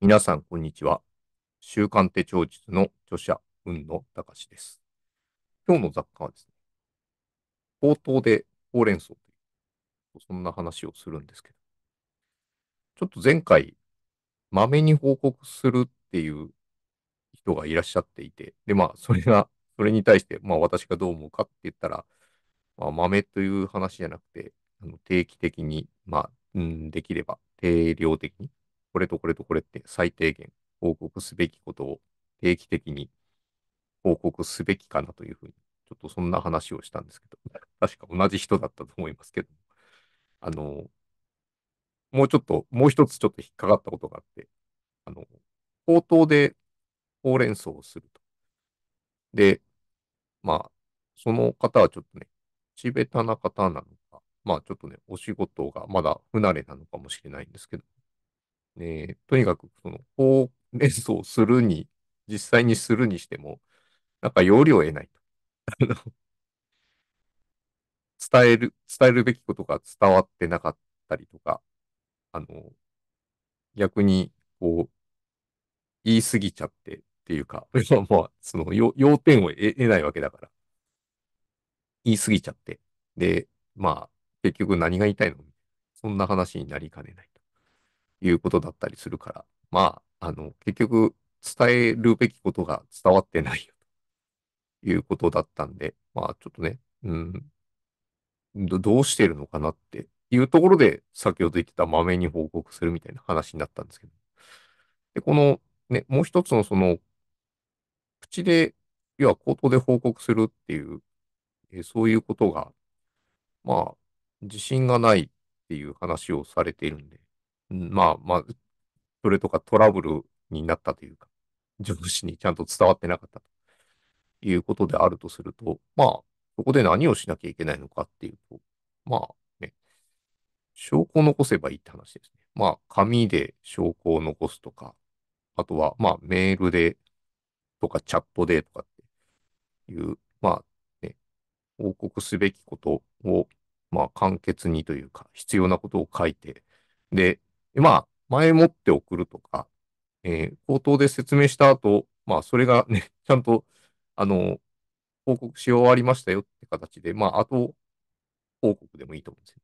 皆さん、こんにちは。週刊手帳術の著者、海野隆です。今日の雑貨はですね、冒頭でほうれん草という、そんな話をするんですけど、ちょっと前回、まめに報告するっていう人がいらっしゃっていて、で、まあ、それが、それに対して、まあ、私がどう思うかって言ったら、まあ、豆という話じゃなくて、あの定期的に、まあ、うん、できれば定量的にこれとこれとこれって最低限報告すべきことを定期的に報告すべきかなというふうに、ちょっとそんな話をしたんですけど、確か同じ人だったと思いますけど、あの、もうちょっと、もう一つちょっと引っかかったことがあって、あの、口頭でほうれん草をすると。で、まあ、その方はちょっとね、口下手な方なのか、まあちょっとね、お仕事がまだ不慣れなのかもしれないんですけど、えー、とにかく、その、ほうれん草するに、実際にするにしても、なんか要領を得ないと。あの、伝える、伝えるべきことが伝わってなかったりとか、あの、逆に、こう、言い過ぎちゃってっていうか、は まあ、その、要点を得ないわけだから、言い過ぎちゃって、で、まあ、結局何が言いたいのそんな話になりかねない。いうことだったりするから、まあ、あの、結局、伝えるべきことが伝わってないよ、ということだったんで、まあ、ちょっとね、うん、どどうしてるのかなっていうところで、先ほど言ってた豆に報告するみたいな話になったんですけど。で、この、ね、もう一つのその、口で、要は口頭で報告するっていう、えそういうことが、まあ、自信がないっていう話をされているんで、まあまあ、それとかトラブルになったというか、上司にちゃんと伝わってなかったということであるとすると、まあ、そこで何をしなきゃいけないのかっていうと、まあね、証拠を残せばいいって話ですね。まあ、紙で証拠を残すとか、あとは、まあ、メールでとかチャットでとかっていう、まあ、ね、報告すべきことを、まあ、簡潔にというか、必要なことを書いて、で、まあ、前もって送るとか、えー、口頭で説明した後、まあ、それがね、ちゃんと、あの、報告し終わりましたよって形で、まあ、後報告でもいいと思うんですよ。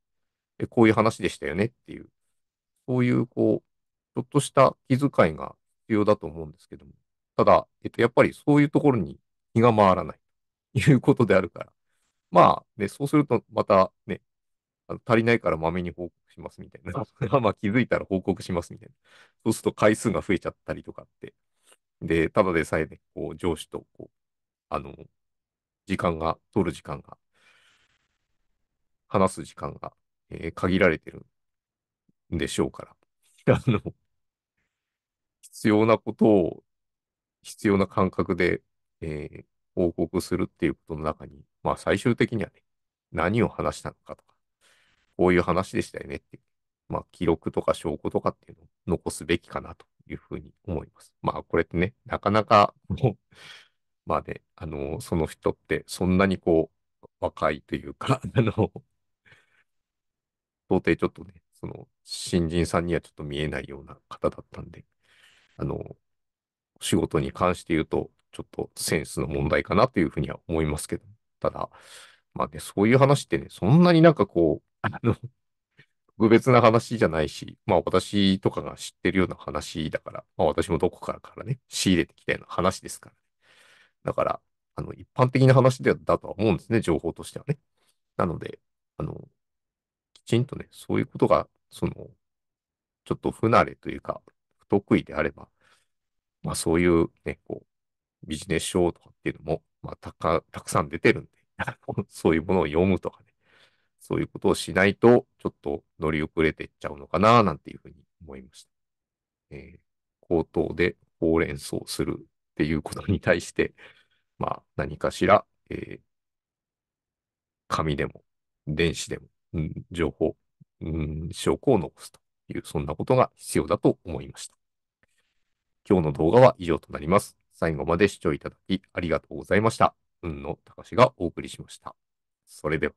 で、こういう話でしたよねっていう、そういう、こう、ちょっとした気遣いが必要だと思うんですけども、ただ、えっと、やっぱりそういうところに気が回らないということであるから、まあね、そうするとまたね、あの足りないからまめに報告しますみたいな。まあ気づいたら報告しますみたいな。そうすると回数が増えちゃったりとかって。で、ただでさえね、こう上司とこう、あの、時間が、取る時間が、話す時間が、えー、限られてるんでしょうから。あの、必要なことを必要な感覚で、えー、報告するっていうことの中に、まあ最終的にはね、何を話したのかとか、こういう話でしたよねってまあ、記録とか証拠とかっていうのを残すべきかなというふうに思います。まあ、これってね、なかなか、まあね、あのその人ってそんなにこう、若いというか、あの到底ちょっとね、その、新人さんにはちょっと見えないような方だったんで、あの仕事に関して言うと、ちょっとセンスの問題かなというふうには思いますけど、ただ、まあね、そういう話ってね、そんなになんかこう、あの、特別な話じゃないし、まあ私とかが知ってるような話だから、まあ私もどこからからね、仕入れてきたような話ですからね。だから、あの、一般的な話でだとは思うんですね、情報としてはね。なので、あの、きちんとね、そういうことが、その、ちょっと不慣れというか、不得意であれば、まあそういうね、こう、ビジネス書とかっていうのも、まあたか、たくさん出てるんで、そういうものを読むとかね、そういうことをしないと、ちょっと乗り遅れていっちゃうのかな、なんていうふうに思いました。えー、口頭でほうれん草するっていうことに対して、まあ、何かしら、えー、紙でも、電子でも、うん、情報、うん、証拠を残すという、そんなことが必要だと思いました。今日の動画は以上となります。最後まで視聴いただきありがとうございました。うんのたかしがお送りしました。それでは。